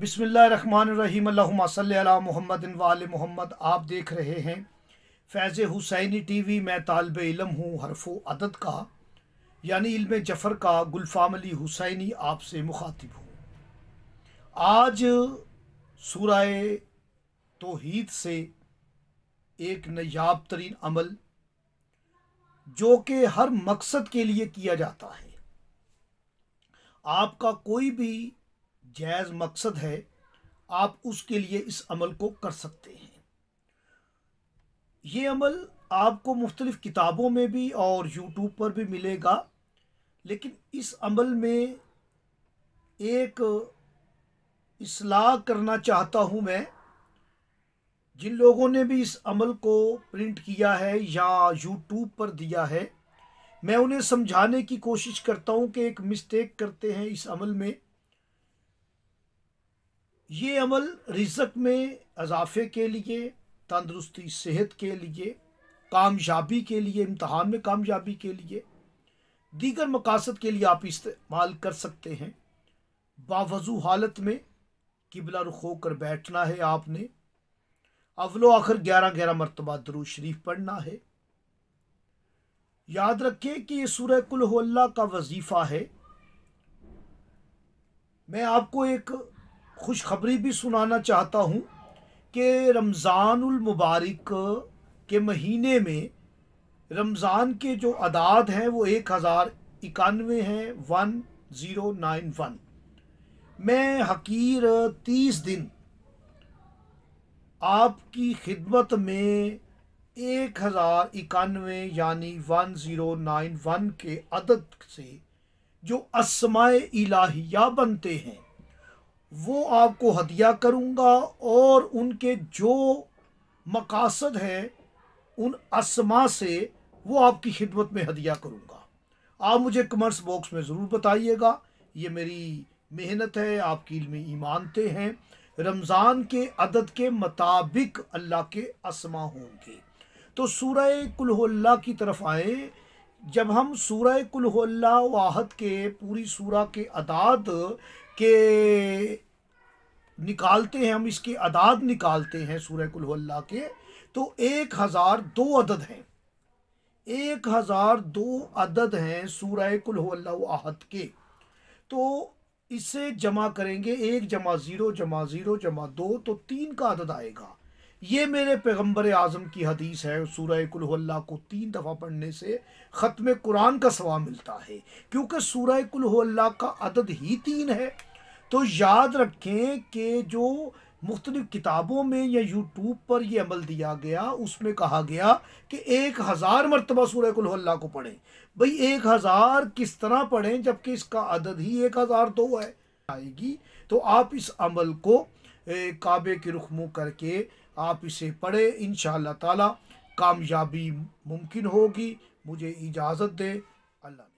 बिसमीम्ल मोहम्मद वाल मोहम्मद आप देख रहे हैं फैज़ हुसैनी टी वी मैं तालब इलम हूँ हरफो अदद का यानी इल्म जफ़र का गुलफ़ाम अली हुसैनी आपसे मुखातिब हूँ आज सूरह तोहद से एक नयाब तरीन अमल जो कि हर मकसद के लिए किया जाता है आपका कोई भी जायज़ मकसद है आप उसके लिए इस अमल को कर सकते हैं ये अमल आपको मुख्तलिफ़ किताबों में भी और यूट्यूब पर भी मिलेगा लेकिन इस अमल में एक असलाह करना चाहता हूँ मैं जिन लोगों ने भी इस अमल को प्रिंट किया है या यूट्यूब पर दिया है मैं उन्हें समझाने की कोशिश करता हूं कि एक मिस्टेक करते हैं इस अमल में ये अमल रिजक में अजाफे के लिए तंदरुस्ती सेहत के लिए कामयाबी के लिए इम्तहान में कामयाबी के लिए दीगर मकासद के लिए आप इस्तेमाल कर सकते हैं बावजू हालत में किबला रुख होकर बैठना है आपने अवलो आखिर ग्यारह ग्यारह मरतबा दरू शरीफ पढ़ना है याद रखिए कि ये सूर्य कुल्ला का वजीफ़ा है मैं आपको एक खुशखबरी भी सुनाना चाहता हूँ कि रमज़ानमबारक के महीने में रमज़ान के जो अदाद हैं वो एक हज़ार इक्यानवे हैं वन ज़ीरो नाइन वन मैं हकीर तीस दिन आपकी खिदमत में एक हज़ार इक्यानवे यानी वन ज़ीरो नाइन वन के अदद से जो असमाय इलाहिया बनते हैं वो आपको हदिया करूँगा और उनके जो मकासद हैं उन असमा से वो आपकी खिदमत में हदिया करूँगा आप मुझे कमर्स बॉक्स में ज़रूर बताइएगा ये मेरी मेहनत है आपकी इल्मी ईमानते हैं रमज़ान के अदद के मुताबिक अल्लाह के असमा होंगे तो सूरह कुल्ला की तरफ आए जब हम सूरह कुल्ला वाहद के पूरी सूरा के अदाद के निकालते हैं हम इसके अदाद निकालते हैं सूरह कुल्ला के तो एक हज़ार दो अदद हैं एक हज़ार दो अदद हैं सूरह कुल्ला वाहद के तो इसे जमा करेंगे एक जमा ज़ीरो जमा ज़ीरो जमा दो तो तीन का अदद आएगा ये मेरे पैगम्बर आज़म की हदीस है सूरह कुल्ला को तीन दफ़ा पढ़ने से ख़त्म कुरान का सवा मिलता है क्योंकि सूरह कुल्ला का अदद ही तीन है तो याद रखें कि जो मुख्तलिफ़ किताबों में या यूट्यूब पर यह अमल दिया गया उसमें कहा गया कि एक हज़ार मरतबा सूर्य कुल्ला को पढ़ें भाई एक हज़ार किस तरह पढ़ें जबकि इसका अदद ही एक हज़ार तो है आएगी तो आप इस अमल को काबे के रुख मुँह करके आप इसे पढ़ें इन शाह कामयाबी मुमकिन होगी मुझे इजाज़त दे अल्लाह